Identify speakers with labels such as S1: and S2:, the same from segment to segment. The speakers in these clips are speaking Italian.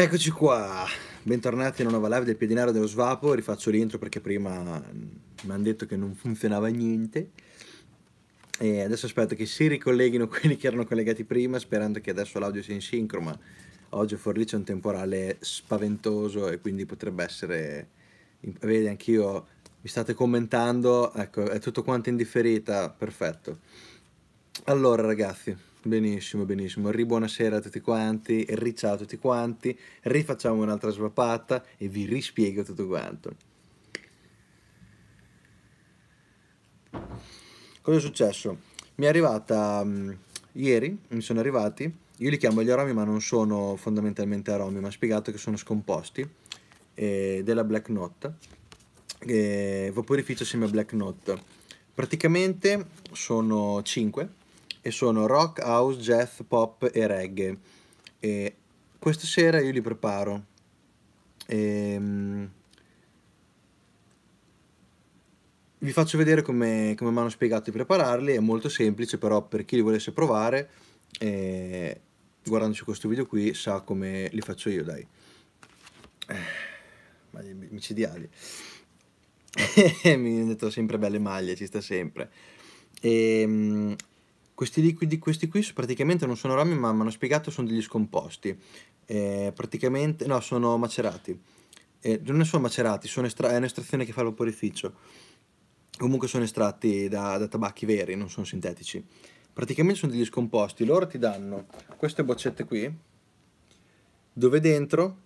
S1: Eccoci qua, bentornati in una nuova live del Piedinario dello Svapo, rifaccio l'intro perché prima mm, mi hanno detto che non funzionava niente e adesso aspetto che si ricolleghino quelli che erano collegati prima sperando che adesso l'audio sia in sincro ma oggi fuori lì c'è un temporale spaventoso e quindi potrebbe essere... vedi anch'io mi state commentando, ecco è tutto quanto in differita, perfetto. Allora ragazzi, Benissimo, benissimo. Ribuonasera a tutti quanti, riciao a tutti quanti, rifacciamo un'altra svapata e vi rispiego tutto quanto. Cosa è successo? Mi è arrivata mh, mm, ieri, mi sono arrivati, io li chiamo gli aromi ma non sono fondamentalmente aromi, ma ho spiegato che sono scomposti eh, della Black Note, eh, vaporificio assieme a Black Note. Praticamente sono 5 e sono rock, house, jazz, pop e reggae. E questa sera io li preparo. E, ehm, vi faccio vedere come, come mi hanno spiegato di prepararli, è molto semplice però per chi li volesse provare, eh, guardandoci questo video qui, sa come li faccio io, dai. Eh, maglie micidiali. mi detto sempre belle maglie, ci sta sempre. E, ehm, questi liquidi, questi qui praticamente non sono rami, ma mi hanno spiegato sono degli scomposti. Eh, praticamente, no, sono macerati. Eh, non sono macerati, sono estra- è un'estrazione che fa l'oporificio. Comunque sono estratti da, da tabacchi veri, non sono sintetici. Praticamente sono degli scomposti. Loro ti danno queste boccette qui, dove dentro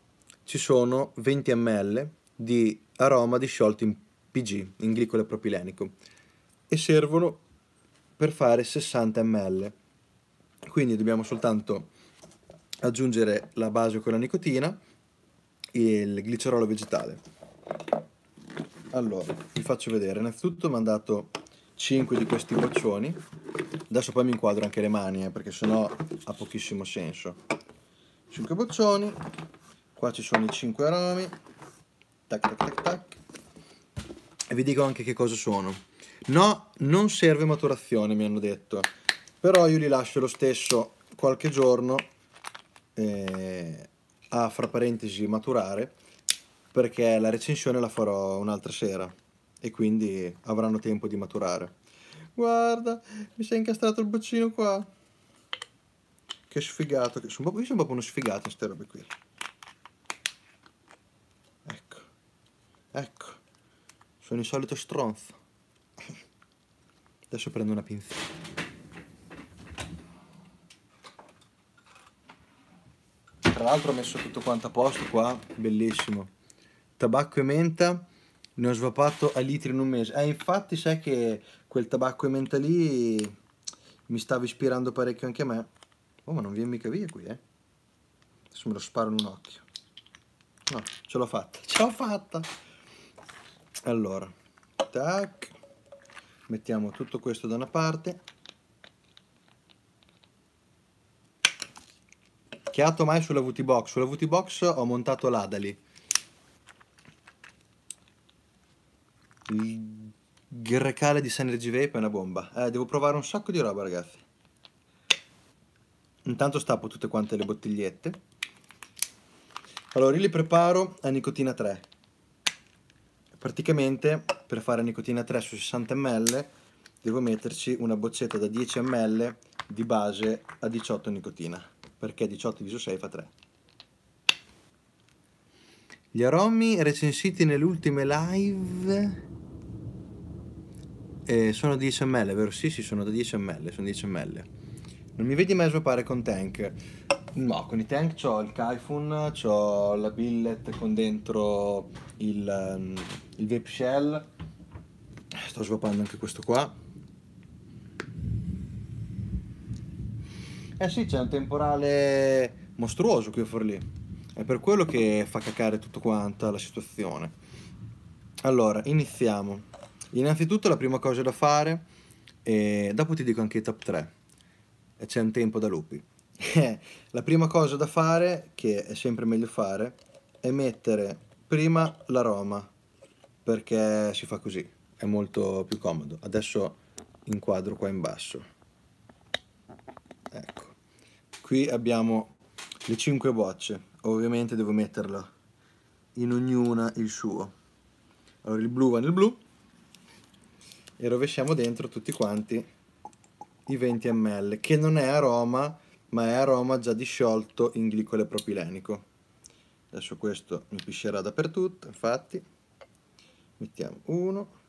S1: ci sono 20 ml di aroma disciolto in PG, in glicole propilenico, e servono per fare 60 ml. Quindi dobbiamo soltanto aggiungere la base con la nicotina e il glicerolo vegetale. Allora, vi faccio vedere. Innanzitutto ho mandato 5 di questi boccioni. Adesso poi mi inquadro anche le mani, eh, perché sennò ha pochissimo senso. 5 boccioni. Qua ci sono i 5 aromi. Tac, tac, tac, tac. E vi dico anche che cosa sono. No, non serve maturazione, mi hanno detto. Però io li lascio lo stesso qualche giorno eh, a, fra parentesi, maturare, perché la recensione la farò un'altra sera e quindi avranno tempo di maturare. Guarda, mi si è incastrato il boccino qua. Che sfigato, che sono, io sono proprio uno sfigato in queste robe qui. Ecco, ecco, sono il solito stronzo. Adesso prendo una pinza. Tra l'altro ho messo tutto quanto a posto qua, bellissimo. Tabacco e menta, ne ho svapato a litri in un mese. Eh, infatti sai che quel tabacco e menta lì mi stava ispirando parecchio anche a me. Oh, ma non viene mica via qui, eh. Adesso me lo sparo in un occhio. No, ce l'ho fatta, ce l'ho fatta! Allora, tac mettiamo tutto questo da una parte che atto mai sulla VT Box sulla VT Box ho montato l'Adali il grecale di Synergy Vape è una bomba eh, devo provare un sacco di roba ragazzi intanto stappo tutte quante le bottigliette allora io li preparo a nicotina 3 praticamente per fare nicotina 3 su 60 ml devo metterci una boccetta da 10 ml di base a 18 nicotina perché 18 diviso 6 fa 3 gli aromi recensiti nelle ultime live eh, sono 10 ml vero? sì sì sono da 10 ml sono 10 ml non mi vedi mai swappare con tank No, con i tank ho il Kaifun, ho la billet con dentro il, ehm, il vape shell sto sviluppando anche questo qua eh sì c'è un temporale mostruoso qui a Forlì è per quello che fa cacare tutto quanta la situazione allora iniziamo innanzitutto la prima cosa da fare e dopo ti dico anche i top 3 c'è un tempo da lupi la prima cosa da fare che è sempre meglio fare è mettere prima l'aroma perché si fa così è molto più comodo. Adesso inquadro qua in basso. Ecco. Qui abbiamo le 5 bocce. Ovviamente devo metterla in ognuna il suo. Allora il blu va nel blu e rovesciamo dentro tutti quanti i 20 ml, che non è aroma, ma è aroma già disciolto in glicole propilenico. Adesso questo mi piscerà dappertutto, infatti. Mettiamo uno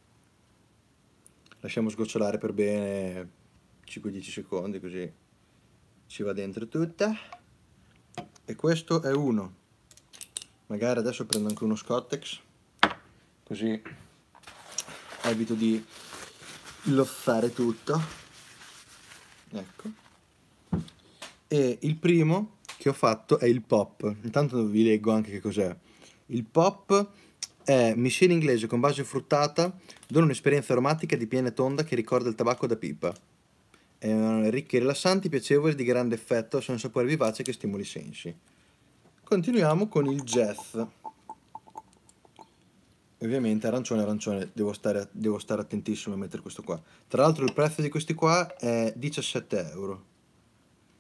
S1: lasciamo sgocciolare per bene 5-10 secondi così ci va dentro tutta e questo è uno magari adesso prendo anche uno scottex così evito di loffare tutto ecco e il primo che ho fatto è il pop intanto vi leggo anche che cos'è il pop è miscela inglese con base fruttata, dona un'esperienza aromatica di piena tonda che ricorda il tabacco da pipa. È eh, ricchi e rilassanti, piacevoli, di grande effetto, sono un sapore vivace che stimoli i sensi. Continuiamo con il jazz. Ovviamente arancione, arancione, devo stare, devo stare attentissimo a mettere questo qua. Tra l'altro il prezzo di questi qua è 17 euro,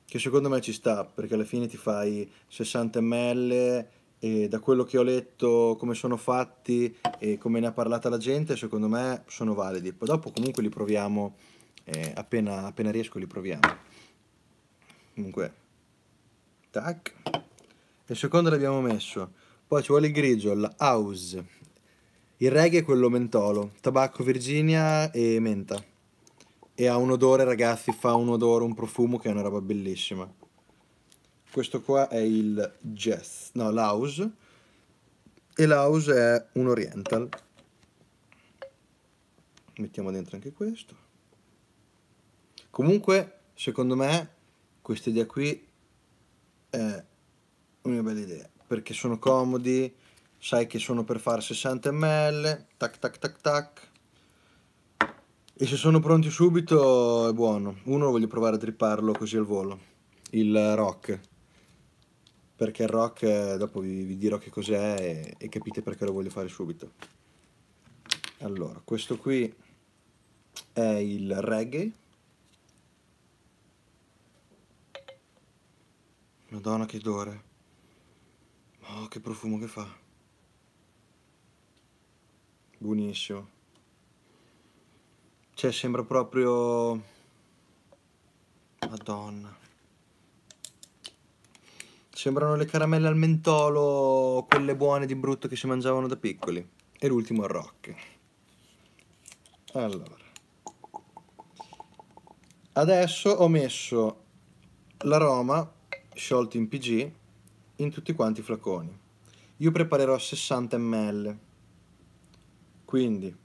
S1: che secondo me ci sta, perché alla fine ti fai 60 ml, e da quello che ho letto, come sono fatti e come ne ha parlata la gente, secondo me sono validi. Poi dopo comunque li proviamo, eh, appena, appena riesco li proviamo. Comunque, tac. Il secondo l'abbiamo messo. Poi ci vuole il grigio, la house. Il reggae è quello mentolo, tabacco, virginia e menta. E ha un odore, ragazzi, fa un odore, un profumo che è una roba bellissima questo qua è il jazz, no, l'house, e l'house è un oriental. Mettiamo dentro anche questo. Comunque, secondo me, questa idea qui è una bella idea, perché sono comodi, sai che sono per fare 60 ml, tac tac tac tac, e se sono pronti subito è buono. Uno voglio provare a tripparlo così al volo, il rock perché il rock eh, dopo vi, vi dirò che cos'è e, e, capite perché lo voglio fare subito. Allora, questo qui è il reggae. Madonna che odore. Oh, che profumo che fa. Buonissimo. Cioè, sembra proprio... Madonna. Sembrano le caramelle al mentolo, quelle buone di brutto che si mangiavano da piccoli. E l'ultimo a rock. Allora. Adesso ho messo l'aroma sciolto in PG in tutti quanti i flaconi. Io preparerò 60 ml. Quindi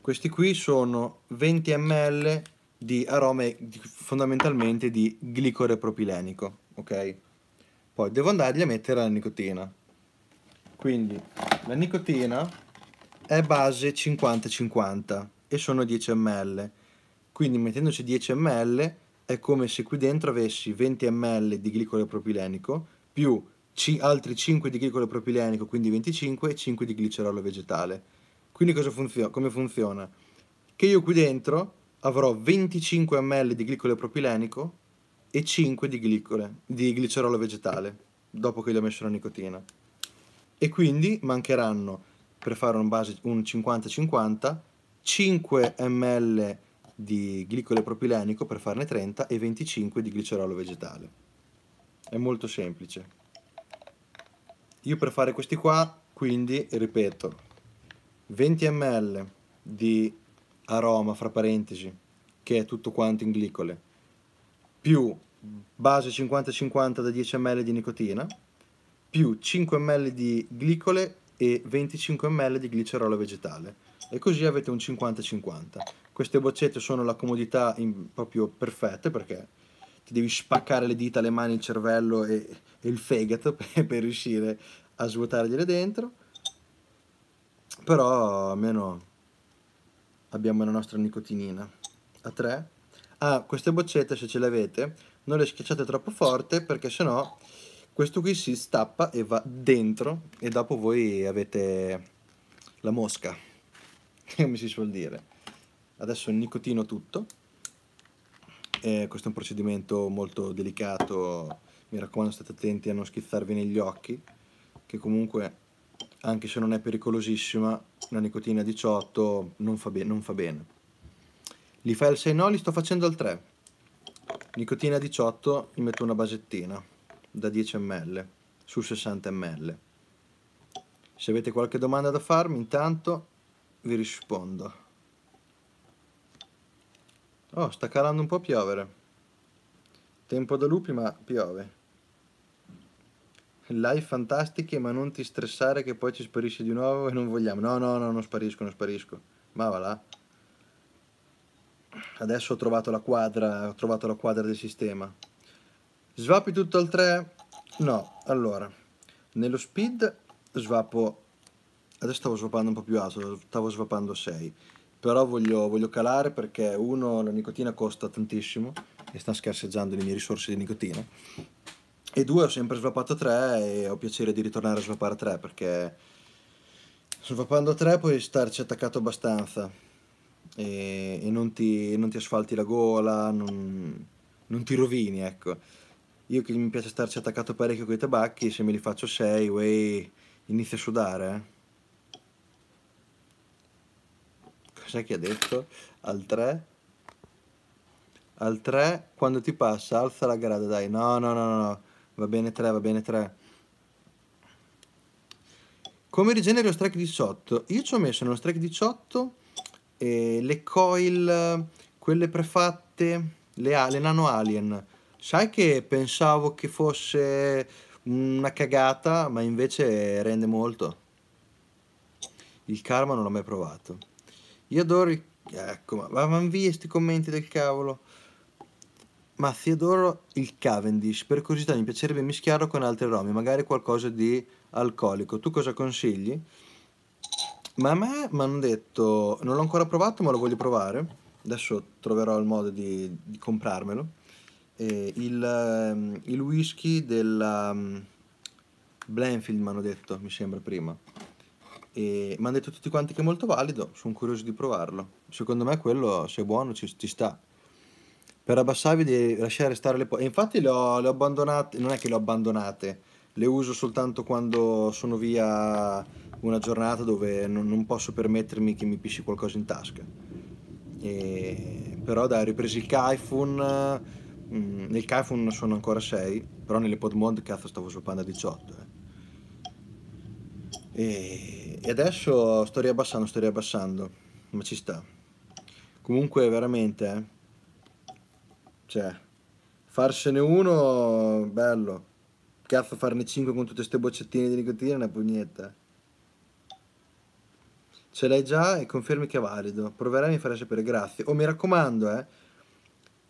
S1: questi qui sono 20 ml di aroma fondamentalmente di glicore propilenico, ok? Poi devo andargli a mettere la nicotina. Quindi la nicotina è base 50-50 e sono 10 ml. Quindi mettendoci 10 ml è come se qui dentro avessi 20 ml di glicolio propilenico più altri 5 di glicolio propilenico, quindi 25, e 5 di glicerolo vegetale. Quindi cosa funzio come funziona? Che io qui dentro avrò 25 ml di glicolio propilenico e 5 di glicole, di glicerolo vegetale, dopo che gli ho messo la nicotina. E quindi mancheranno, per fare un, base, un 50-50, 5 ml di glicole propilenico per farne 30 e 25 di glicerolo vegetale. È molto semplice. Io per fare questi qua, quindi, ripeto, 20 ml di aroma, fra parentesi, che è tutto quanto in glicole, più base 50-50 da 10 ml di nicotina più 5 ml di glicole e 25 ml di glicerolo vegetale e così avete un 50-50 queste boccette sono la comodità in, proprio perfette perché ti devi spaccare le dita, le mani, il cervello e, e il fegato per, per, riuscire a svuotargliele dentro però almeno abbiamo la nostra nicotinina a 3 Ah, queste boccette se ce le avete, non le schiacciate troppo forte perché sennò questo qui si stappa e va dentro e dopo voi avete la mosca, come si suol dire. Adesso nicotino tutto. Eh, questo è un procedimento molto delicato, mi raccomando state attenti a non schizzarvi negli occhi, che comunque anche se non è pericolosissima, la nicotina 18 non fa, non fa bene. Li fai al 6 no, li sto facendo al 3. Nicotina 18, gli metto una basettina da 10 ml su 60 ml. Se avete qualche domanda da farmi, intanto vi rispondo. Oh, sta calando un po' a piovere. Tempo da lupi, ma piove. Live fantastiche, ma non ti stressare che poi ci sparisci di nuovo e non vogliamo. No, no, no, non sparisco, non sparisco. Ma va là. Adesso ho trovato la quadra, ho trovato la quadra del sistema. Svapi tutto al 3? No, allora, nello speed svapo, adesso stavo svapando un po' più alto, stavo svapando 6, però voglio, voglio calare perché uno, la nicotina costa tantissimo e sta scarseggiando le mie risorse di nicotina, e due ho sempre svapato 3 e ho piacere di ritornare a svapare 3 perché svapando 3 puoi starci attaccato abbastanza e, e non, ti, non, ti, asfalti la gola, non, non, ti rovini, ecco. Io che mi piace starci attaccato parecchio con i tabacchi, se me li faccio 6, inizia a sudare. Eh. Cos'è che ha detto? Al 3? Al 3, quando ti passa, alza la grada, dai. No, no, no, no, va bene 3, va bene 3. Come rigeneri lo strike 18? Io ci ho messo nello strike 18 eh, le coil, quelle prefatte, le, le nano alien. Sai che pensavo che fosse una cagata, ma invece rende molto. Il karma non l'ho mai provato. Io adoro il... Ecco, ma vanno via questi commenti del cavolo. Ma adoro il Cavendish, per curiosità mi piacerebbe mischiarlo con altri romi, magari qualcosa di alcolico. Tu cosa consigli? Ma a me mi hanno detto, non l'ho ancora provato ma lo voglio provare, adesso troverò il modo di, di comprarmelo, eh, il, ehm, il, whisky della ehm, Blenfield mi hanno detto, mi sembra prima, e mi hanno detto tutti quanti che è molto valido, sono curioso di provarlo, secondo me quello se è buono ci, ci sta. Per abbassarvi devi lasciare stare le poche. infatti le ho, le ho abbandonate, non è che le ho abbandonate, le uso soltanto quando sono via una giornata dove non, non posso permettermi che mi pisci qualcosa in tasca. E, però dai, ripresi il Kaifun, mm, nel Kaifun sono ancora 6, però nelle Podmod cazzo stavo sul a 18. Eh. E, e adesso sto riabbassando, sto riabbassando, ma ci sta. Comunque veramente, eh. cioè, farsene uno, bello. Cazzo farne 5 con tutte queste boccettine di nicotina è una pugnetta. Eh. Ce l'hai già e confermi che è valido. Proverai a mi farai sapere, grazie. Oh, mi raccomando, eh.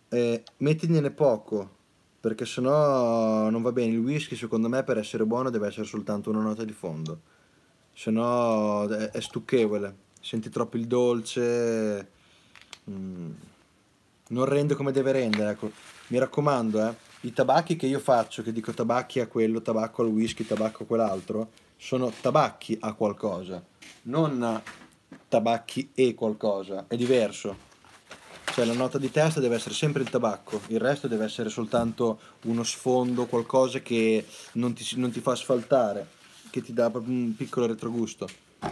S1: eh mettigliene poco, perché sennò non va bene. Il whisky, secondo me, per essere buono deve essere soltanto una nota di fondo. Sennò è, è stucchevole. Senti troppo il dolce. Mm. Non rende come deve rendere, ecco. Mi raccomando, eh. I tabacchi che io faccio, che dico tabacchi a quello, tabacco al whisky, tabacco a quell'altro sono tabacchi a qualcosa, non tabacchi e qualcosa, è diverso. Cioè la nota di testa deve essere sempre il tabacco, il resto deve essere soltanto uno sfondo, qualcosa che non ti, non ti fa asfaltare, che ti dà proprio un piccolo retrogusto. O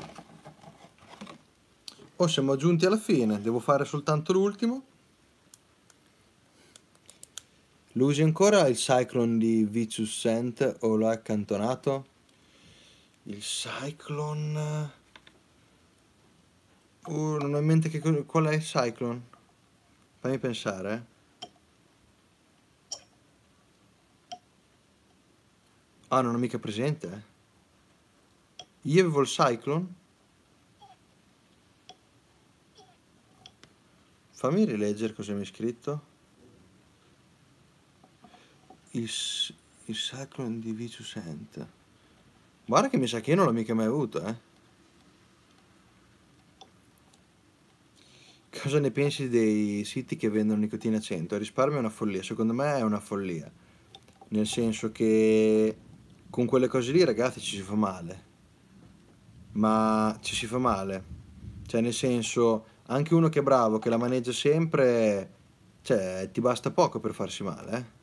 S1: oh, siamo giunti alla fine, devo fare soltanto l'ultimo. Lo usi ancora il Cyclone di Vicious Scent o lo hai accantonato? il Cyclone uh, non ho in mente che, qual è il Cyclone fammi pensare eh. ah non ho mica presente eh. io avevo il Cyclone fammi rileggere cosa mi hai scritto il, il Cyclone di Vicious Ant Guarda che mi sa che io non l'ho mica mai avuto, eh. Cosa ne pensi dei siti che vendono nicotina 100? risparmio è una follia, secondo me è una follia. Nel senso che con quelle cose lì ragazzi ci si fa male. Ma ci si fa male. Cioè nel senso, anche uno che è bravo, che la maneggia sempre, cioè ti basta poco per farsi male, eh.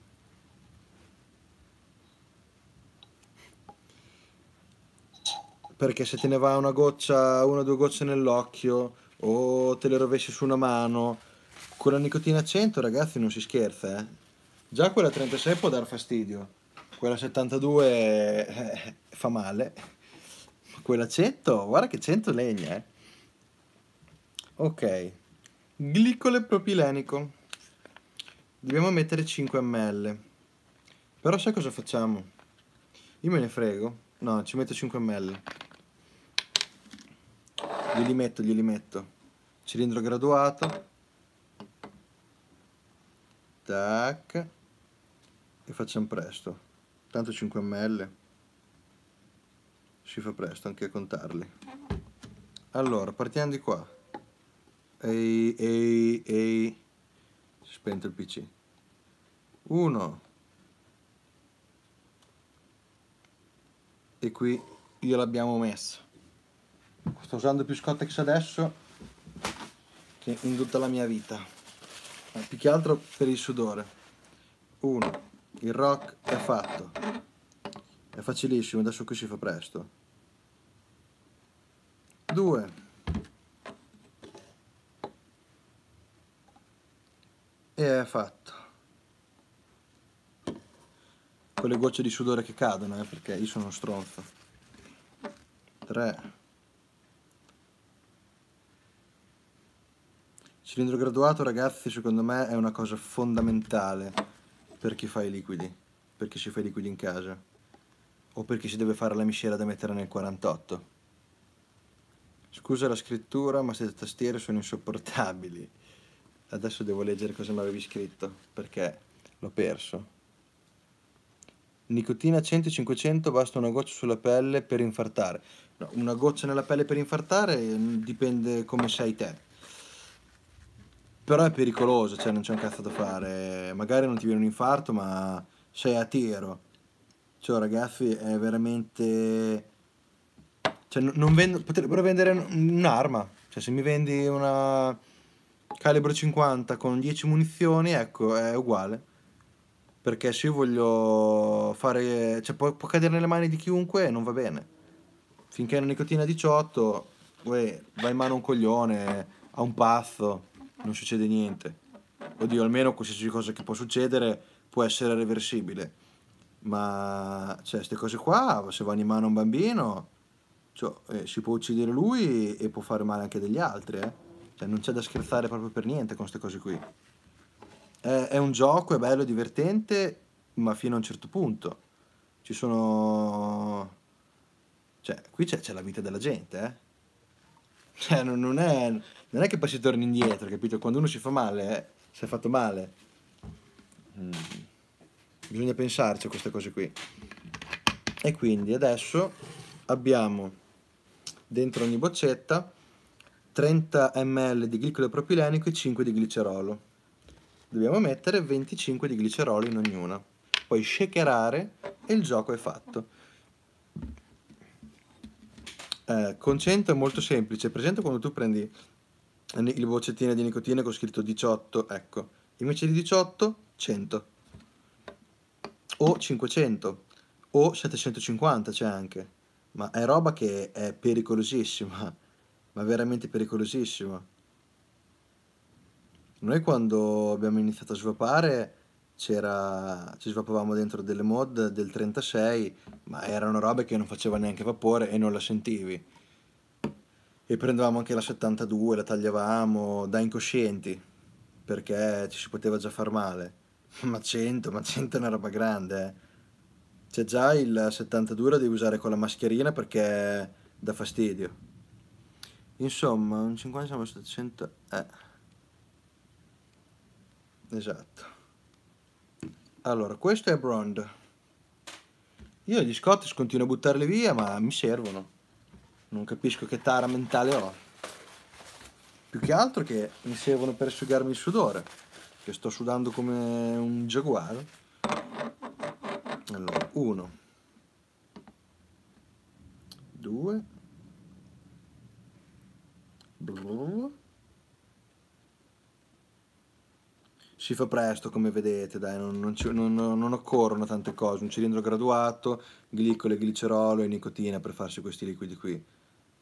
S1: perché se te ne va una goccia, una o due gocce nell'occhio o te le rovesci su una mano, con la nicotina 100 ragazzi non si scherza, eh? già quella 36 può dar fastidio, quella 72 eh, fa male, ma quella 100, guarda che 100 legna. Eh? Ok, glicole propilenico, dobbiamo mettere 5 ml, però sai cosa facciamo? Io me ne frego, no, ci metto 5 ml glieli metto, glieli metto. Cilindro graduato. Tac. E facciamo presto. Tanto 5 ml. Si fa presto anche a contarli. Allora, partiamo di qua. Ehi, ehi, ehi. Si è spento il PC. 1. E qui gliel'abbiamo messo sto usando più Scottex adesso che in tutta la mia vita più che altro per il sudore uno il rock è fatto è facilissimo adesso qui si fa presto due e è fatto con le gocce di sudore che cadono eh, perché io sono stronzo 3 Cilindro graduato, ragazzi, secondo me è una cosa fondamentale per chi fa i liquidi, per chi ci fa i liquidi in casa o per chi si deve fare la miscela da mettere nel 48. Scusa la scrittura, ma queste tastiere sono insopportabili. Adesso devo leggere cosa mi avevi scritto, perché l'ho perso. Nicotina 100-500 basta una goccia sulla pelle per infartare. No, una goccia nella pelle per infartare mm, dipende come sei te. Però è pericoloso, cioè non c'è un cazzo da fare. Magari non ti viene un infarto, ma sei a tiro. Cioè, ragazzi, è veramente. Cioè, non vendo. Potrebbero vendere un'arma. Cioè, se mi vendi una calibro 50 con 10 munizioni, ecco, è uguale. Perché se io voglio fare. Cioè, può, può cadere nelle mani di chiunque e non va bene. Finché è una nicotina 18, uè, va in mano a un coglione, a un pazzo non succede niente. Oddio, almeno qualsiasi cosa che può succedere può essere reversibile. Ma, cioè, queste cose qua, se vanno in mano a un bambino, cioè, eh, si può uccidere lui e può fare male anche degli altri, eh. Cioè, non c'è da scherzare proprio per niente con queste cose qui. È, è un gioco, è bello, divertente, ma fino a un certo punto. Ci sono... Cioè, qui c'è, la vita della gente, eh? Cioè, non, non è non è che poi si torni indietro, capito? Quando uno si fa male, eh, si è fatto male. Mm. Bisogna pensarci a queste cose qui. E quindi adesso abbiamo dentro ogni boccetta 30 ml di glicolo propilenico e 5 di glicerolo. Dobbiamo mettere 25 di glicerolo in ognuna. Poi shakerare e il gioco è fatto. Eh, con è molto semplice, per esempio quando tu prendi il boccettino di nicotina con scritto 18, ecco, invece di 18, 100 o 500 o 750 c'è anche, ma è roba che è pericolosissima, ma veramente pericolosissima. Noi quando abbiamo iniziato a svapare c'era, ci svapavamo dentro delle mod del 36, ma erano robe che non faceva neanche vapore e non la sentivi e prendevamo anche la 72, la tagliavamo da incoscienti perché ci si poteva già far male. Ma 100, ma 100 è una roba grande. Eh. C'è cioè, già il 72 la devi usare con la mascherina perché dà fastidio. Insomma, un 50 siamo stati 100... Eh. Esatto. Allora, questo è Brond. Io gli Scottish continuo a buttarli via, ma mi servono. Non capisco che tara mentale ho. Più che altro che mi servono per asciugarmi il sudore, che sto sudando come un giaguaro. Allora, uno, due, blu. si fa presto come vedete dai non, non, ci, non, non, occorrono tante cose un cilindro graduato glicole glicerolo e nicotina per farsi questi liquidi qui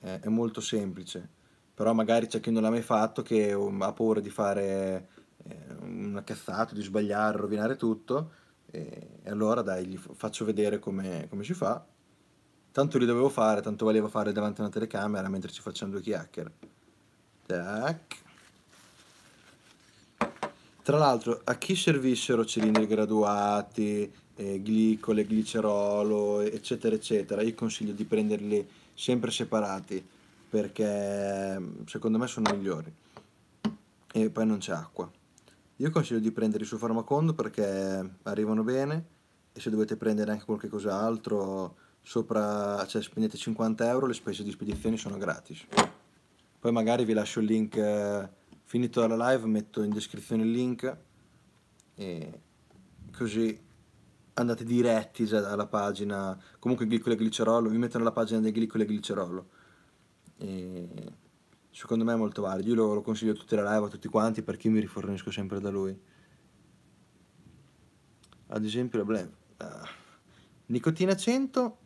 S1: eh, è molto semplice, però magari c'è chi non l'ha mai fatto che um, ha paura di fare eh, una cazzata, di sbagliare, rovinare tutto, e, e allora dai, gli faccio vedere come, come si fa. Tanto li dovevo fare, tanto valeva fare davanti a una telecamera mentre ci facciamo due chiacchiere. Tac. Tra l'altro, a chi servissero cilindri graduati, eh, glicole, glicerolo, eccetera, eccetera, io consiglio di prenderli sempre separati perché secondo me sono migliori e poi non c'è acqua io consiglio di prenderli su farmacondo perché arrivano bene e se dovete prendere anche qualche cos'altro sopra cioè spendete 50 euro le spese di spedizione sono gratis poi magari vi lascio il link finito la live metto in descrizione il link e così andate diretti già cioè, alla pagina, comunque glicole e glicerolo, vi mettono la pagina del glicole e glicerolo. E secondo me è molto valido, io lo, lo consiglio a tutte le live, a tutti quanti, perché io mi rifornisco sempre da lui. Ad esempio la Blend. Ah. Nicotina 100,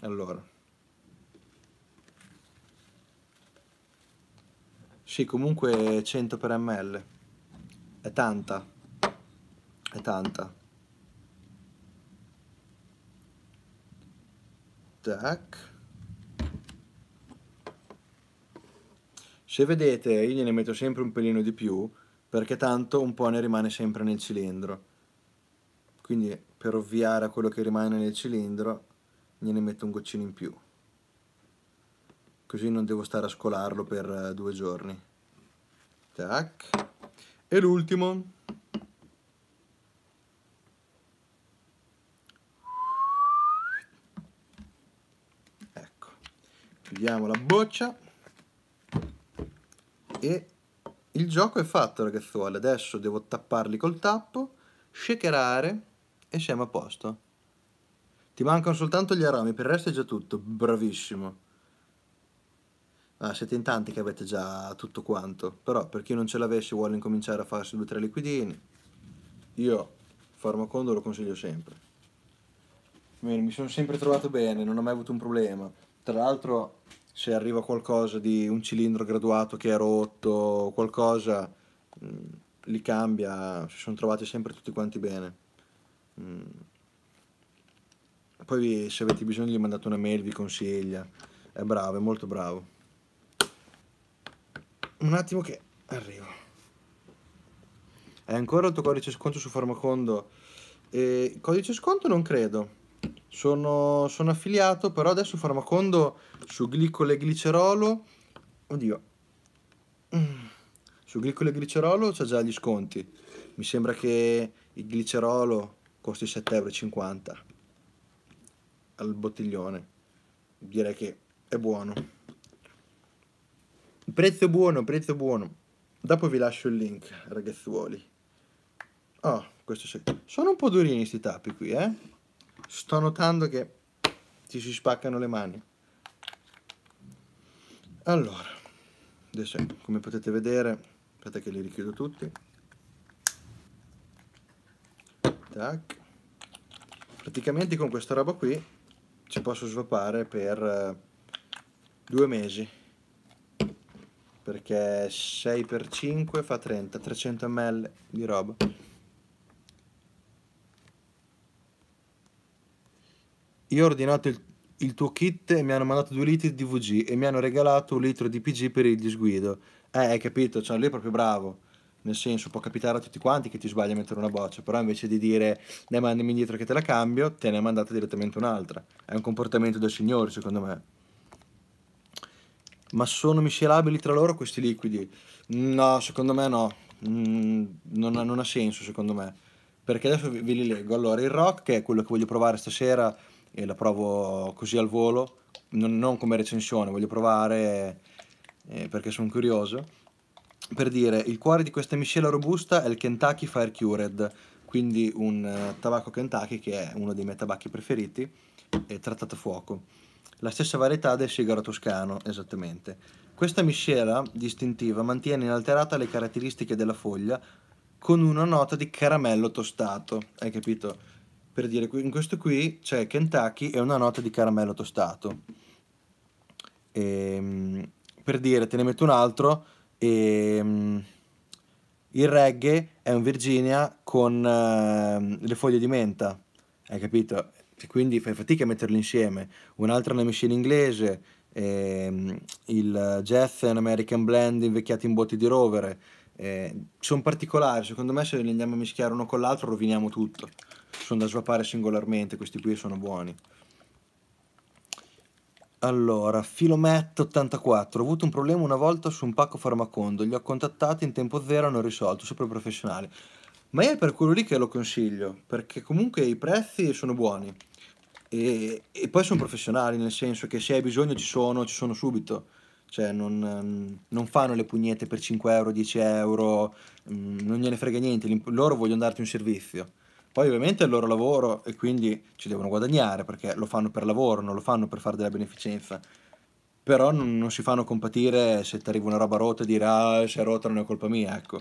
S1: allora. Sì, comunque 100 per ml. È tanta. È tanta. tac se vedete io gliene metto sempre un pelino di più perché tanto un po' ne rimane sempre nel cilindro quindi per ovviare a quello che rimane nel cilindro gliene metto un goccino in più così non devo stare a scolarlo per eh, due giorni tac e l'ultimo chiudiamo la boccia e il gioco è fatto ragazzuoli adesso devo tapparli col tappo shakerare e siamo a posto ti mancano soltanto gli aromi per il resto è già tutto bravissimo Ah, siete in tanti che avete già tutto quanto, però per chi non ce l'avesse vuole incominciare a farsi due o tre liquidini, io farmacondo lo consiglio sempre. Mi sono sempre trovato bene, non ho mai avuto un problema. Tra l'altro se arriva qualcosa di un cilindro graduato che è rotto, o qualcosa, mh, mm, li cambia, si sono trovati sempre tutti quanti bene. Mh. Mm. Poi se avete bisogno gli mandate una mail, vi consiglia. È bravo, è molto bravo. Un attimo che arrivo. È ancora il tuo codice sconto su Farmacondo? E eh, codice sconto non credo sono, sono affiliato, però adesso farmacondo su glicolo e glicerolo. Oddio. Su glicolo e glicerolo c'è già gli sconti. Mi sembra che il glicerolo costi 7,50€ al bottiglione. Direi che è buono. Prezzo buono, prezzo buono. Dopo vi lascio il link, ragazzuoli. Oh, questo sì. Sono un po' durini questi tappi qui, eh? sto notando che ti si spaccano le mani allora adesso come potete vedere aspetta che li richiudo tutti tac praticamente con questa roba qui ci posso svapare per eh, due mesi perché 6 x 5 fa 30 300 ml di roba Io ho ordinato il, il tuo kit e mi hanno mandato due litri di VG e mi hanno regalato un litro di PG per il disguido. Eh, hai capito, cioè lui è proprio bravo. Nel senso, può capitare a tutti quanti che ti sbagli a mettere una boccia, però invece di dire ne mandami indietro che te la cambio, te ne ha mandata direttamente un'altra. È un comportamento del signore, secondo me. Ma sono miscelabili tra loro questi liquidi? No, secondo me no. Mm, non, non ha senso, secondo me. Perché adesso ve li leggo. Allora, il rock, che è quello che voglio provare stasera e la provo così al volo, non, non come recensione, voglio provare eh, perché sono curioso. Per dire, il cuore di questa miscela robusta è il Kentucky Fire Cured, quindi un eh, tabacco Kentucky che è uno dei miei tabacchi preferiti, e trattato a fuoco. La stessa varietà del sigaro toscano, esattamente. Questa miscela distintiva mantiene inalterata le caratteristiche della foglia con una nota di caramello tostato, hai capito? per dire, in questo qui c'è Kentucky e una nota di caramello tostato. E, ehm, per dire, te ne metto un altro, e, ehm, il reggae è un Virginia con uh, le foglie di menta, hai capito? E quindi fai fatica a metterli insieme. Un'altra è una miscela inglese, e, il jazz è un American blend invecchiato in botti di rovere. Eh, sono particolari, secondo me se li andiamo a mischiare uno con l'altro roviniamo tutto sono da svapare singolarmente, questi qui sono buoni. Allora, Filomet 84. Ho avuto un problema una volta su un pacco farmacondo. Li ho contattati in tempo zero e hanno risolto. Super professionale. Ma è per quello lì che lo consiglio. Perché comunque i prezzi sono buoni. E, e poi sono professionali, nel senso che se hai bisogno ci sono, ci sono subito. Cioè, non, non fanno le pugnette per 5 euro, 10 euro. Mm, non gliene frega niente. Loro vogliono darti un servizio. Poi ovviamente è il loro lavoro e quindi ci devono guadagnare perché lo fanno per lavoro, non lo fanno per fare della beneficenza. Però non, non si fanno compatire se ti arriva una roba rotta e dire ah se è rotta non è colpa mia, ecco.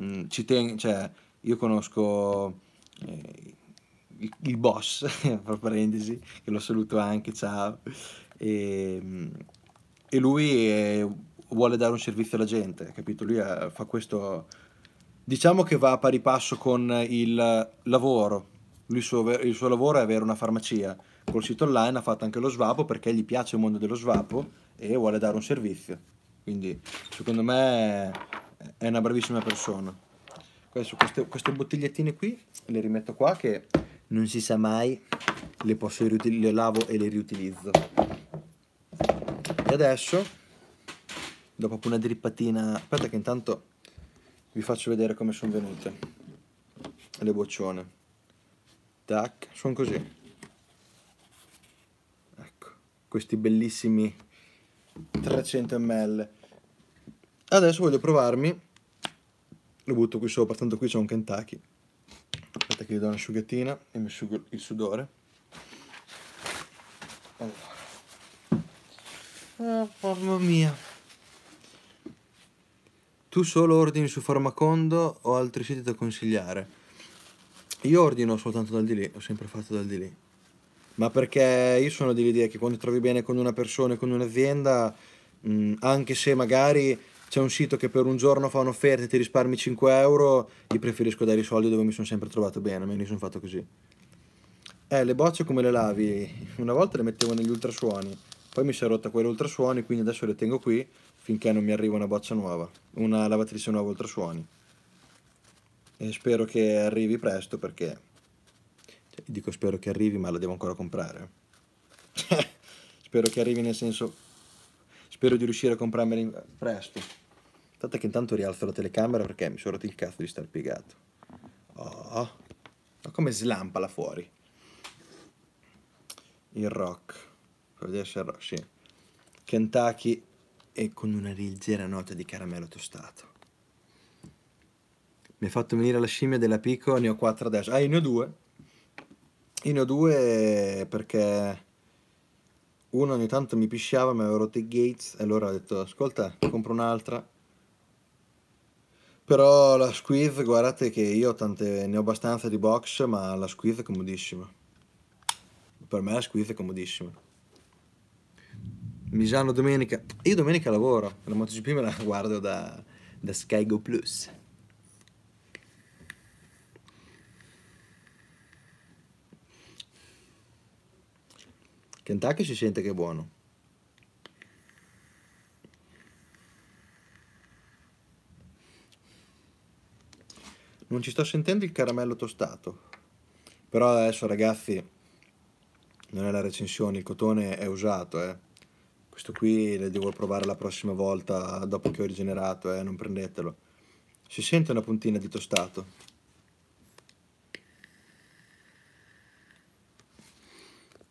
S1: Mm, ten- cioè, io conosco eh, il, il, boss, fra parentesi, che lo saluto anche, ciao. E, ehm, e lui è, vuole dare un servizio alla gente, capito? Lui è, eh, fa questo Diciamo che va a pari passo con il lavoro. Lui, suo, il suo lavoro è avere una farmacia. Col sito online ha fatto anche lo svapo perché gli piace il mondo dello svapo e vuole dare un servizio. Quindi, secondo me, è una bravissima persona. Adesso queste, queste bottigliettine qui le rimetto qua che non si sa mai, le, posso, le lavo e le riutilizzo. E adesso, dopo una drippatina, aspetta che intanto vi faccio vedere come sono venute le boccione tac sono così ecco questi bellissimi 300 ml adesso voglio provarmi lo butto qui sopra tanto qui c'è un Kentucky aspetta che gli do un'asciugatina e mi asciugo il sudore allora oh, mamma mia tu solo ordini su Farmacondo o altri siti da consigliare? Io ordino soltanto dal di lì, ho sempre fatto dal di lì. Ma perché io sono dell'idea che quando trovi bene con una persona e con un'azienda, mh, mm, anche se magari c'è un sito che per un giorno fa un'offerta e ti risparmi 5 euro, io preferisco dare i soldi dove mi sono sempre trovato bene, almeno io sono fatto così. Eh, le bocce come le lavi? Una volta le mettevo negli ultrasuoni, poi mi si è rotta quella ultrasuoni, quindi adesso le tengo qui finché non mi arriva una boccia nuova, una lavatrice nuova ultrasuoni. E spero che arrivi presto perché... Cioè, dico spero che arrivi, ma la devo ancora comprare. spero che arrivi nel senso... Spero di riuscire a comprarmela presto. Aspetta che intanto rialzo la telecamera perché mi sono rotto il cazzo di star piegato. Oh, oh. ma come slampa là fuori. Il rock. Deve essere rock, sì. Kentucky e con una leggera nota di caramello tostato. Mi ha fatto venire la scimmia della Pico, ne ho quattro adesso. Ah, ne ho due. Io ne ho due perché uno ogni tanto mi pisciava, mi aveva rotto i gates, e allora ho detto, ascolta, compro un'altra. Però la squeeze, guardate che io tante, ne ho abbastanza di box, ma la squeeze è comodissima. Per me la squeeze è comodissima. Misano domenica. Io domenica lavoro, la MotoGP me la guardo da, da Sky Go Plus. Kentucky si sente che è buono. Non ci sto sentendo il caramello tostato. Però adesso ragazzi, non è la recensione, il cotone è usato, eh questo qui le devo provare la prossima volta dopo che ho rigenerato, eh, non prendetelo. Si sente una puntina di tostato.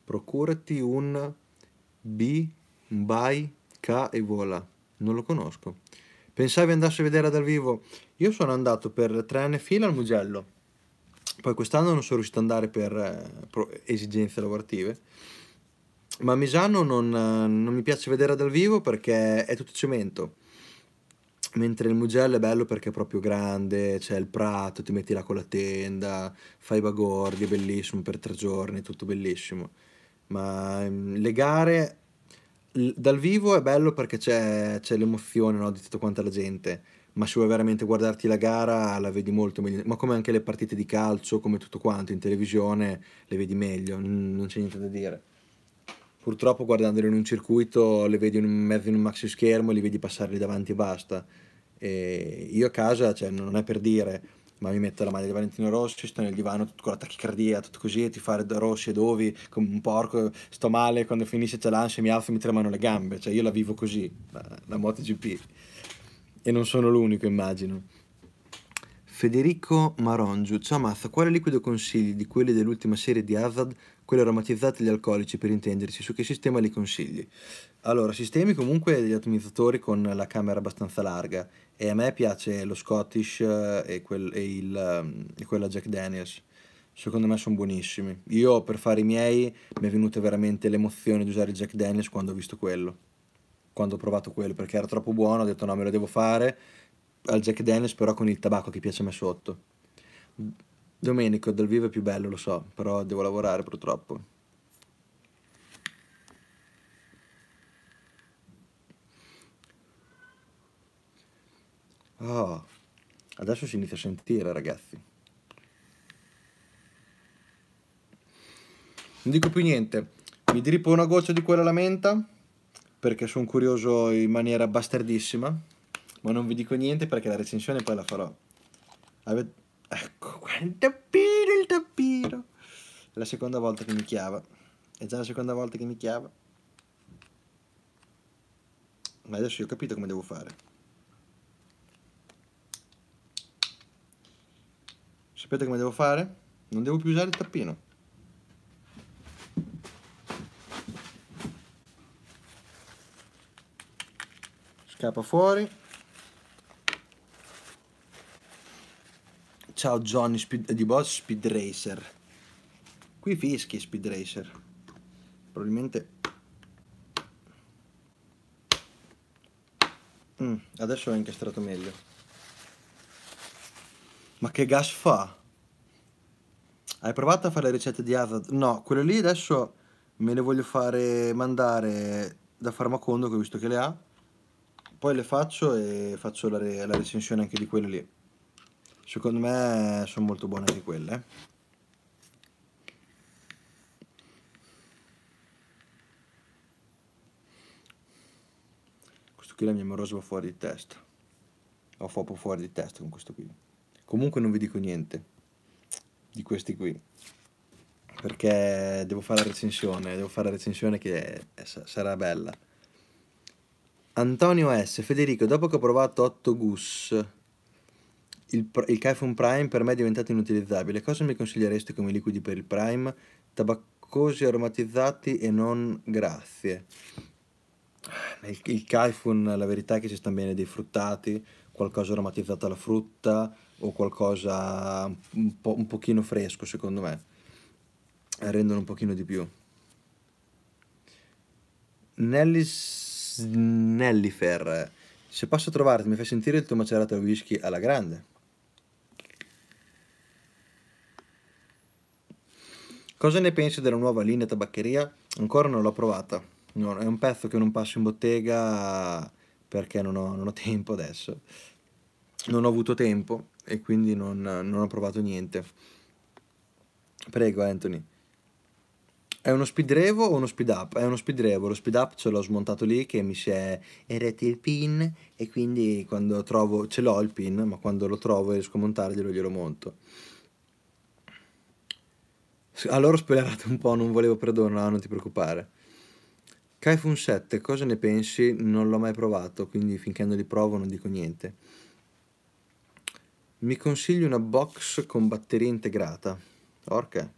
S1: Procurati un B, un Bai, K e vola. Non lo conosco. Pensavi andassi a vedere dal vivo. Io sono andato per tre anni fino al Mugello. Poi quest'anno non sono riuscito ad andare per eh, esigenze lavorative ma Misano non, non mi piace vedere dal vivo perché è tutto cemento mentre il Mugello è bello perché è proprio grande, c'è il prato, ti metti là con la tenda, fai i bagordi, è bellissimo per tre giorni, tutto bellissimo. Ma ehm, le gare dal vivo è bello perché c'è, c'è l'emozione no, di tutta quanta la gente, ma se vuoi veramente guardarti la gara la vedi molto meglio, ma come anche le partite di calcio, come tutto quanto in televisione, le vedi meglio, non c'è niente da dire purtroppo guardandoli in un circuito le vedi in mezzo in un maxi schermo e li vedi passarli davanti e basta. E io a casa, cioè, non è per dire, ma mi metto la maglia di Valentino Rossi, sto nel divano tutto con la tachicardia, tutto così, e ti fare Rossi e Dovi come un porco, sto male, quando finisce c'è l'ansia, mi alzo e mi tremano le gambe, cioè io la vivo così, la, la MotoGP. E non sono l'unico, immagino. Federico Marongiu, ciao Mazza, quale liquido consigli di quelli dell'ultima serie di Hazard, quelli aromatizzati e gli alcolici per intenderci, su che sistema li consigli? Allora, sistemi comunque degli atomizzatori con la camera abbastanza larga e a me piace lo Scottish eh, e, quel, e, il, ehm, e quella Jack Daniels, secondo me sono buonissimi. Io per fare i miei mi è venuta veramente l'emozione di usare il Jack Daniels quando ho visto quello, quando ho provato quello perché era troppo buono, ho detto no me lo devo fare al Jack Dennis, però con il tabacco che piace a me sotto. Domenico, dal vivo è più bello, lo so, però devo lavorare purtroppo. Oh, adesso si inizia a sentire ragazzi. Non dico più niente, mi drippo una goccia di quella lamenta, perché sono curioso in maniera bastardissima ma non vi dico niente perché la recensione poi la farò. Ave... Ecco qua il tappino, il tappino. È la seconda volta che mi chiava. È già la seconda volta che mi chiava. Ma adesso io ho capito come devo fare. Sapete come devo fare? Non devo più usare il tappino. Scappa fuori. Ciao Johnny speed, di Boss Speed Racer. Qui fischi Speed Racer. Probabilmente... Mm, adesso è incastrato meglio. Ma che gas fa? Hai provato a fare le ricette di Hazard? No, quelle lì adesso me le voglio fare mandare da farmacondo che ho visto che le ha poi le faccio e faccio la, re la recensione anche di quelle lì secondo me sono molto buone anche quelle questo qui la mia morosa va fuori di testa ho fopo fuori di testa con questo qui comunque non vi dico niente di questi qui perché devo fare la recensione devo fare la recensione che è, eh, è, sarà bella Antonio S. Federico, dopo che ho provato 8 Gus il, il Kaifun Prime per me è diventato inutilizzabile. Cosa mi consiglieresti come liquidi per il Prime? Tabaccosi aromatizzati e non grazie. Il, il Kaifun, la verità è che ci stanno bene dei fruttati, qualcosa aromatizzato alla frutta o qualcosa un, po', un pochino fresco, secondo me. Rendono un pochino di più. Nellis Nellifer, se posso trovarti mi fai sentire il tuo macerato whisky alla grande. Cosa ne pensi della nuova linea tabaccheria? Ancora non l'ho provata. No, è un pezzo che non passo in bottega perché non ho, non ho tempo adesso. Non ho avuto tempo e quindi non, non ho provato niente. Prego, Anthony. È uno speed revo o uno speed up? È uno speed revo, lo speed up ce l'ho smontato lì che mi si è eretti il pin e quindi quando trovo, ce l'ho il pin, ma quando lo trovo e riesco a montarglielo glielo monto. A loro spoilerate un po', non volevo perdono, no, non ti preoccupare. Kaifun 7, cosa ne pensi? Non l'ho mai provato, quindi finché non li provo non dico niente. Mi consigli una box con batteria integrata? Orca.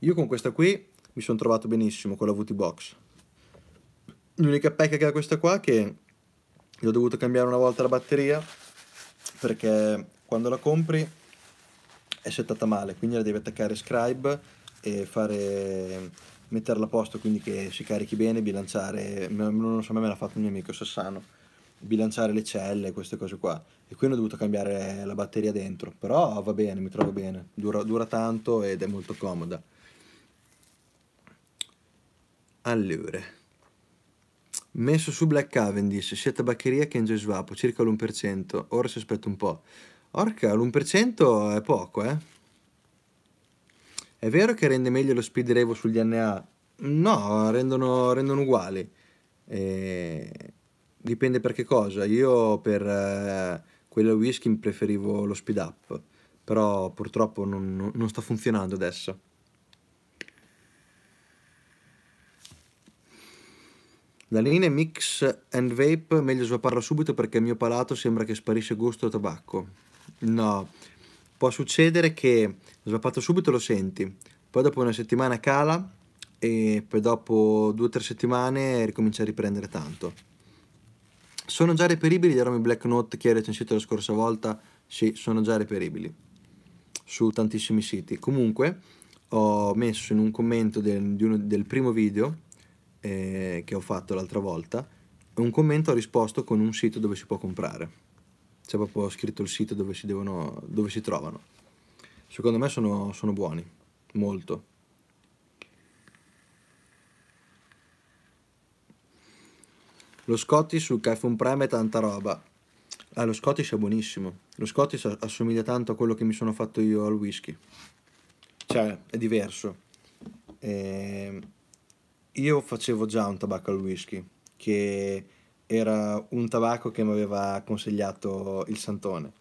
S1: Io con questa qui mi sono trovato benissimo con la VT Box. L'unica pecca che ha questa qua è che gli ho dovuto cambiare una volta la batteria perché quando la compri è settata male, quindi la devi attaccare scribe e fare metterla a posto quindi che si carichi bene, bilanciare, non so, me l'ha fatto un mio amico Sassano, bilanciare le celle, queste cose qua. E qui ho dovuto cambiare la batteria dentro, però va bene, mi trovo bene, dura, dura tanto ed è molto comoda. Allora, messo su Black Cavendish, sia tabaccheria che in Gesvapo, circa l'1%, ora si aspetta un po'. Orca, l'1% è poco, eh. È vero che rende meglio lo speed revo sul DNA? No, rendono, rendono uguali. E... Dipende per che cosa. Io per eh, quello whisky preferivo lo speed up, però purtroppo non, non, sta funzionando adesso. La linea mix and vape meglio svaparla subito perché il mio palato sembra che sparisce gusto a tabacco. No, può succedere che svappato subito lo senti, poi dopo una settimana cala e poi dopo due o tre settimane ricomincia a riprendere tanto. Sono già reperibili gli aromi Black Note che hai recensito la scorsa volta? Sì, sono già reperibili su tantissimi siti. Comunque ho messo in un commento del, uno, del primo video eh, che ho fatto l'altra volta, un commento ho risposto con un sito dove si può comprare c'è proprio scritto il sito dove si, devono, dove si trovano. Secondo me sono, sono buoni, molto. Lo Scottish sul Kaifun Prime è tanta roba. Ah, lo Scottish è buonissimo. Lo Scottish assomiglia tanto a quello che mi sono fatto io al whisky. Cioè, è diverso. E... Ehm, io facevo già un tabacco al whisky, che era un tabacco che mi aveva consigliato il Santone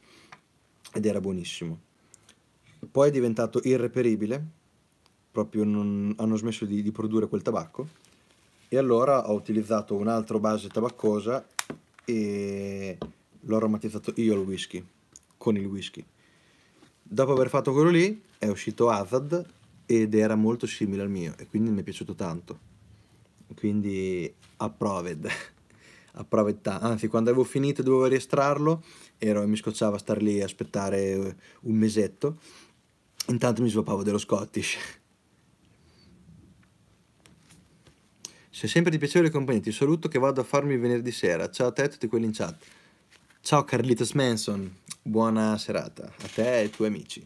S1: ed era buonissimo. Poi è diventato irreperibile, proprio non, hanno smesso di, di produrre quel tabacco e allora ho utilizzato un'altra base tabaccosa e l'ho aromatizzato io il whisky, con il whisky. Dopo aver fatto quello lì è uscito Azad ed era molto simile al mio e quindi mi è piaciuto tanto. Quindi approved. a prova età. Anzi, quando avevo finito e dovevo riestrarlo, ero, mi scocciava a star lì a aspettare eh, un mesetto. Intanto mi sviluppavo dello Scottish. Se è sempre di piacevole compagnia, ti saluto che vado a farmi venerdì sera. Ciao a te e a tutti quelli in chat. Ciao Carlitos Manson, buona serata a te e ai tuoi amici.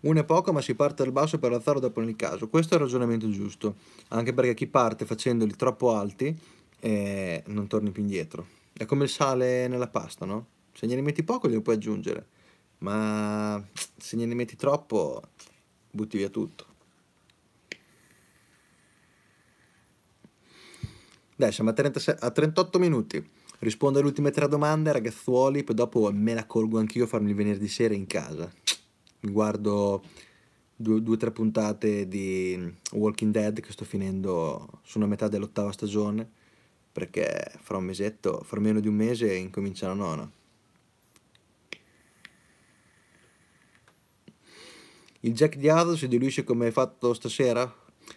S1: Una è poco, ma si parte dal basso per alzarlo dopo nel caso. Questo è il ragionamento giusto, anche perché chi parte facendoli troppo alti eh, non torni più indietro. È come il sale nella pasta, no? Se gliene metti poco glielo puoi aggiungere, ma se gliene metti troppo butti via tutto. Dai, siamo a, 36, a 38 minuti. Rispondo alle ultime tre domande, ragazzuoli, poi dopo me la colgo anch'io a farmi il venerdì sera in casa mi guardo due o tre puntate di Walking Dead che sto finendo, sulla metà dell'ottava stagione, perché fra un mesetto, fra meno di un mese incomincia la nona. Il Jack di Addo si diluisce come è fatto stasera?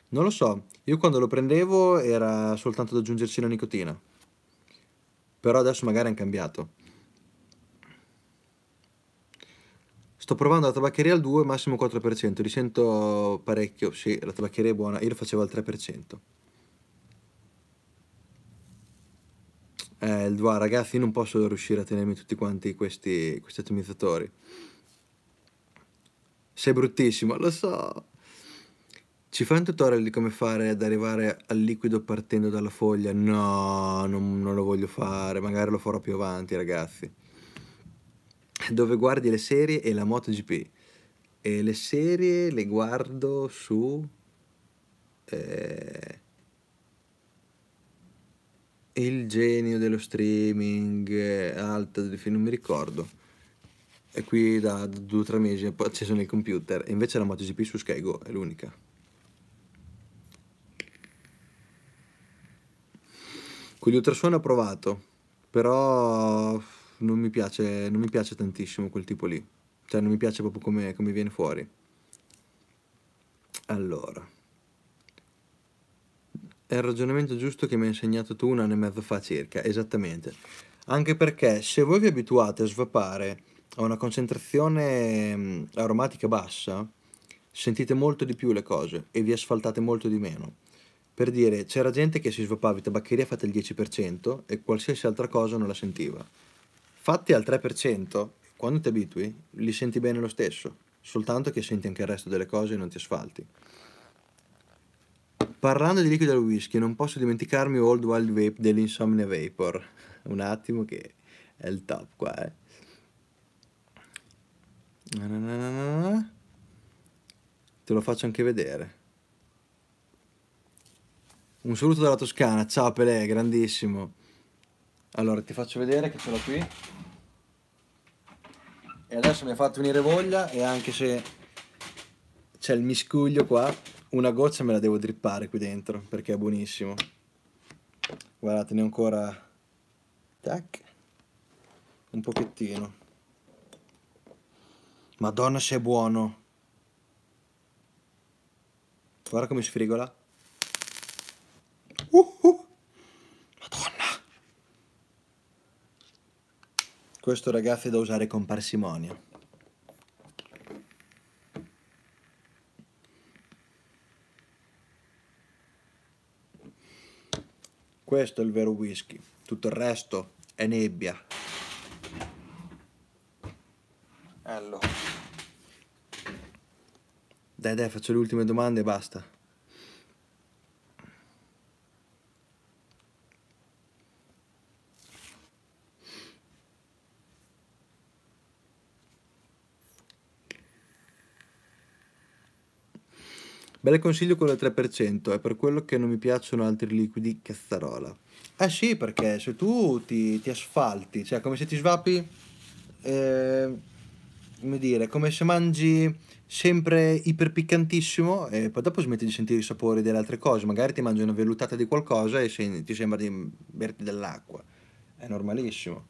S1: Non lo so, io quando lo prendevo era soltanto da aggiungerci la nicotina. Però adesso magari hanno cambiato. Sto provando la tabaccheria al 2, massimo 4%, risento parecchio, sì, la tabaccheria è buona, io lo facevo al 3%. Eh, il 2, ragazzi, io non posso riuscire a tenermi tutti quanti questi, questi ottimizzatori. Sei bruttissimo, lo so. Ci fai un tutorial di come fare ad arrivare al liquido partendo dalla foglia? No, non, non lo voglio fare, magari lo farò più avanti, ragazzi dove guardi le serie e la MotoGP. E le serie le guardo su... Eh, il genio dello streaming, eh, alta, non mi ricordo. È qui da due o tre mesi, poi acceso nel computer. E invece la MotoGP su Skygo è l'unica. Con gli ultrasuoni ho provato, però non mi piace, non mi piace tantissimo quel tipo lì. Cioè non mi piace proprio come, come viene fuori. Allora. È il ragionamento giusto che mi hai insegnato tu un anno e mezzo fa circa, esattamente. Anche perché se voi vi abituate a svapare a una concentrazione mm, aromatica bassa, sentite molto di più le cose e vi asfaltate molto di meno. Per dire, c'era gente che si svapava di tabaccheria fatta il 10% e qualsiasi altra cosa non la sentiva fatti al 3%, quando ti abitui, li senti bene lo stesso, soltanto che senti anche il resto delle cose e non ti asfalti. Parlando di liquido al whisky, non posso dimenticarmi Old Wild Vape dell'Insomnia Vapor. Un attimo che è il top qua, eh. Te lo faccio anche vedere. Un saluto dalla Toscana, ciao Pelé, grandissimo. Allora ti faccio vedere che ce l'ho qui. E adesso mi ha fatto venire voglia e anche se c'è il miscuglio qua, una goccia me la devo drippare qui dentro perché è buonissimo. Guardate, ne ho ancora... Tac. Un pochettino. Madonna se è buono. Guarda come sfrigola. Uh, uh. Questo ragazzi è da usare con parsimonia. Questo è il vero whisky, tutto il resto è nebbia. Allora. Dai dai, faccio le ultime domande e basta. Bel consiglio quello del 3%, è per quello che non mi piacciono altri liquidi cazzarola. Eh sì, perché se tu ti, ti asfalti, cioè come se ti svapi, eh, come dire, come se mangi sempre iperpiccantissimo e poi dopo smetti di sentire i sapori delle altre cose, magari ti mangi una vellutata di qualcosa e se, ti sembra di berti dell'acqua, è normalissimo.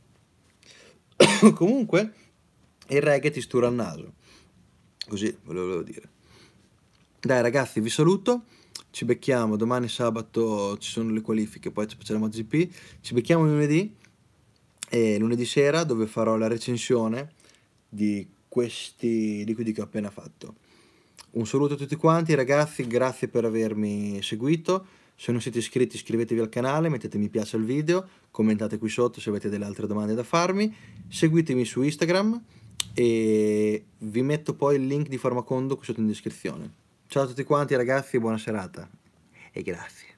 S1: Comunque, il reggae ti stura il naso, così volevo dire. Dai ragazzi, vi saluto. Ci becchiamo domani sabato ci sono le qualifiche, poi ci facciamo GP. Ci becchiamo lunedì e lunedì sera dove farò la recensione di questi liquidi che ho appena fatto. Un saluto a tutti quanti ragazzi, grazie per avermi seguito. Se non siete iscritti iscrivetevi al canale, mettete mi piace al video, commentate qui sotto se avete delle altre domande da farmi, seguitemi su Instagram e vi metto poi il link di Farmacondo qui sotto in descrizione. Ciao a tutti quanti ragazzi, buona serata e grazie.